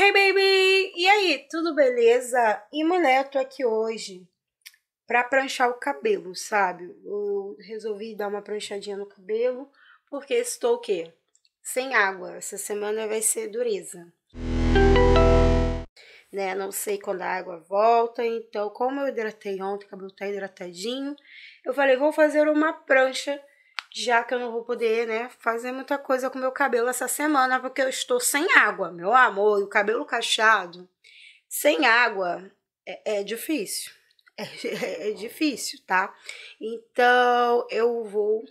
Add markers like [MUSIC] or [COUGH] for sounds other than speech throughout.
Hey baby! E aí, tudo beleza? E mané, eu tô aqui hoje pra pranchar o cabelo, sabe? Eu resolvi dar uma pranchadinha no cabelo, porque estou o quê? Sem água. Essa semana vai ser dureza. Né? Não sei quando a água volta, então como eu hidratei ontem, o cabelo tá hidratadinho, eu falei, vou fazer uma prancha já que eu não vou poder, né, fazer muita coisa com meu cabelo essa semana, porque eu estou sem água, meu amor, e o cabelo cacheado sem água é, é difícil. [LAUGHS] É, é, difícil, tá? Então eu vou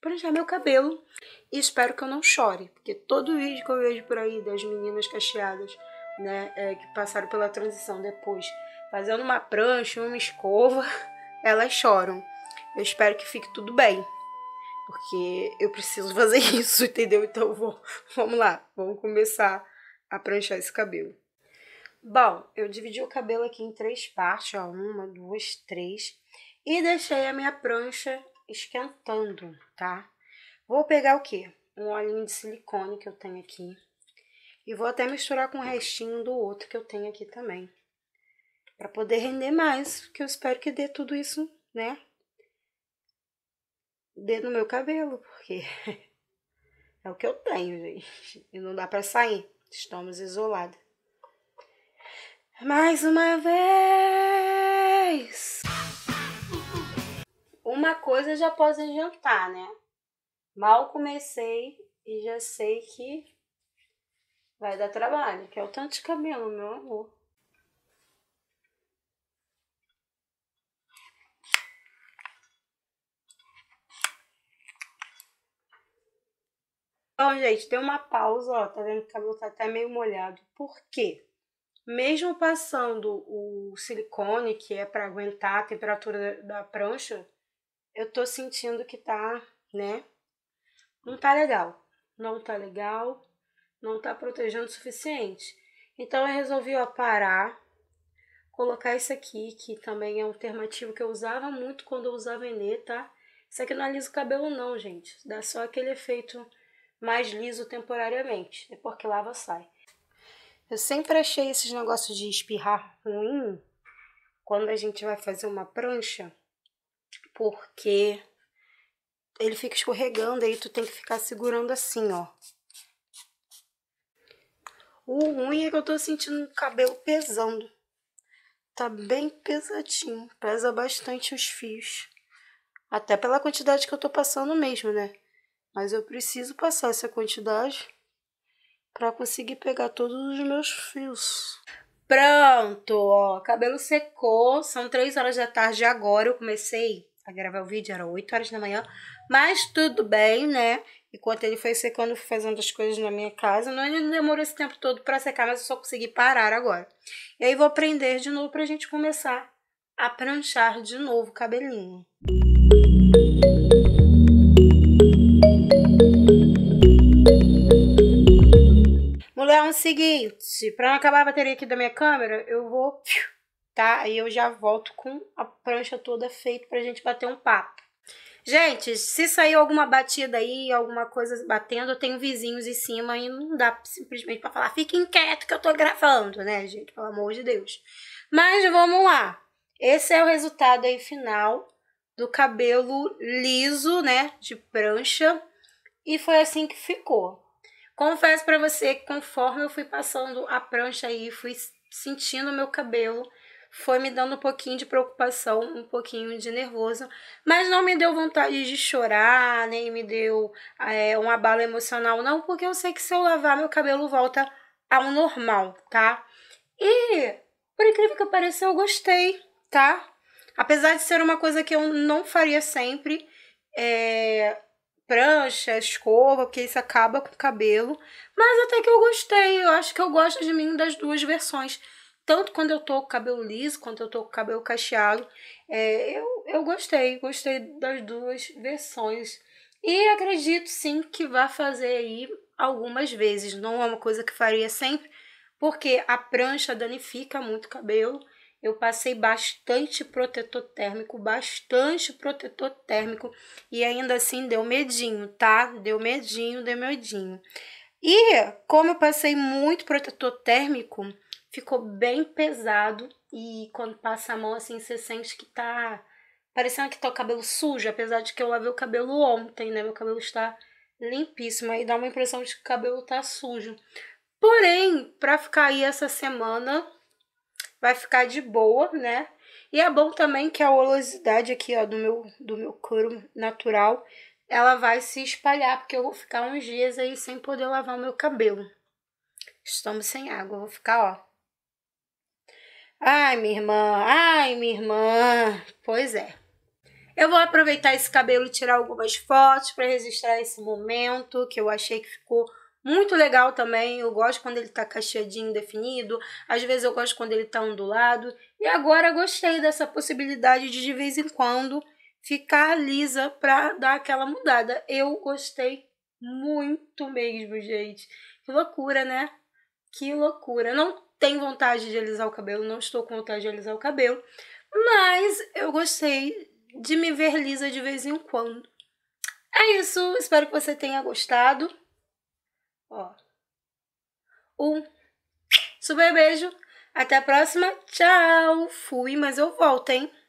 pranchar meu cabelo e espero que eu não chore, porque todo vídeo que eu vejo por aí das meninas cacheadas, né, é, que passaram pela transição depois, fazendo uma prancha, uma escova, [LAUGHS] elas choram. Eu espero que fique tudo bem. Porque eu preciso [LAUGHS] fazer isso, entendeu? Então vou, vamos lá, vamos começar a pranchar esse cabelo. Bom, eu dividi o cabelo aqui em três partes, ó, uma, duas, três, e deixei a minha prancha esquentando, tá? Vou pegar o quê? Um olhinho de silicone que eu tenho aqui, e vou até misturar com o restinho do outro que eu tenho aqui também, para poder render mais, que eu espero que dê tudo isso, né, dedo no meu cabelo, porque [LAUGHS] é o que eu tenho, gente. E não dá para sair. Estamos isolados. Mais uma vez. Uma coisa já posso adiantar, né? Mal comecei e já sei que vai dar trabalho, que é o tanto de cabelo, meu amor. Então, gente, deu uma pausa, ó, tá vendo que o cabelo tá até meio molhado. Por quê? Mesmo passando o silicone, que é para aguentar a temperatura da prancha, eu tô sentindo que tá, né? Não tá legal. Não tá legal. Não tá protegendo o suficiente. Então eu resolvi ó, parar, colocar isso aqui, que também é um alternativo que eu usava muito quando eu usava Enê, tá? Isso aqui não alisa o cabelo não, gente. Dá só aquele efeito mais liso temporariamente, depois é que lava sai. Eu sempre achei esses negócios de espirrar ruim quando a gente vai fazer uma prancha, porque ele fica escorregando, aí tu tem que ficar segurando assim, ó. O ruim é que eu tô sentindo o cabelo pesando. Tá bem pesadinho, pesa bastante os fios. Até pela quantidade que eu tô passando mesmo, né? mas eu preciso passar essa quantidade para conseguir pegar todos os meus fios. Pronto, ó, cabelo secou, são 3 horas da tarde agora, eu comecei a gravar o vídeo, era 8 horas da manhã, mas tudo bem, né? Enquanto ele foi secando, eu fui fazendo as coisas na minha casa. Não, ele não demorou esse tempo todo para secar, mas eu só consegui parar agora. E aí vou prender de novo pra gente começar a pranchar de novo o cabelinho. o seguinte, para não acabar a bateria aqui da minha câmera, eu vou, tá? Aí eu já volto com a prancha toda feita pra gente bater um papo. Gente, se saiu alguma batida aí, alguma coisa batendo, eu tenho vizinhos em cima e não dá simplesmente para falar, fique inquieto que eu tô gravando, né, gente? Pelo amor de Deus. Mas vamos lá. Esse é o resultado aí final do cabelo liso, né, de prancha. E foi assim que ficou. Confesso para você que conforme eu fui passando a prancha aí, fui sentindo o meu cabelo, foi me dando um pouquinho de preocupação, um pouquinho de nervoso, mas não me deu vontade de chorar, nem me deu é, um abalo emocional, não, porque eu sei que se eu lavar, meu cabelo volta ao normal, tá? E, por incrível que pareça, eu gostei, tá? Apesar de ser uma coisa que eu não faria sempre, é, prancha, escova, porque isso acaba com o cabelo. Mas até que eu gostei, eu acho que eu gosto de mim das duas versões. Tanto quando eu tô com cabelo liso, quanto eu tô com cabelo cacheado. É, eu, eu gostei, gostei das duas versões. E acredito sim que vai fazer aí algumas vezes. Não é uma coisa que faria sempre, porque a prancha danifica muito o cabelo eu passei bastante protetor térmico, bastante protetor térmico e ainda assim deu medinho, tá? Deu medinho, deu medinho. E como eu passei muito protetor térmico, ficou bem pesado e quando passa a mão assim você sente que tá parecendo que tá o cabelo sujo, apesar de que eu lavei o cabelo ontem, né? Meu cabelo está limpíssimo aí dá uma impressão de que o cabelo tá sujo. Porém, para ficar aí essa semana, vai ficar de boa, né? E é bom também que a oleosidade aqui, ó, do meu, do meu couro natural, ela vai se espalhar, porque eu vou ficar uns dias aí sem poder lavar o meu cabelo. Estamos sem água, vou ficar, ó. Ai, minha irmã, ai, minha irmã. Pois é. Eu vou aproveitar esse cabelo e tirar algumas fotos para registrar esse momento que eu achei que ficou muito legal também. Eu gosto quando ele tá cacheadinho, definido. Às vezes eu gosto quando ele tá ondulado. E agora gostei dessa possibilidade de de vez em quando ficar lisa para dar aquela mudada. Eu gostei muito mesmo, gente. Que loucura, né? Que loucura. Não tenho vontade de alisar o cabelo, não estou com vontade de alisar o cabelo, mas eu gostei de me ver lisa de vez em quando. É isso, espero que você tenha gostado. Ó. Um. Super beijo. Até a próxima. Tchau. Fui, mas eu volto, hein?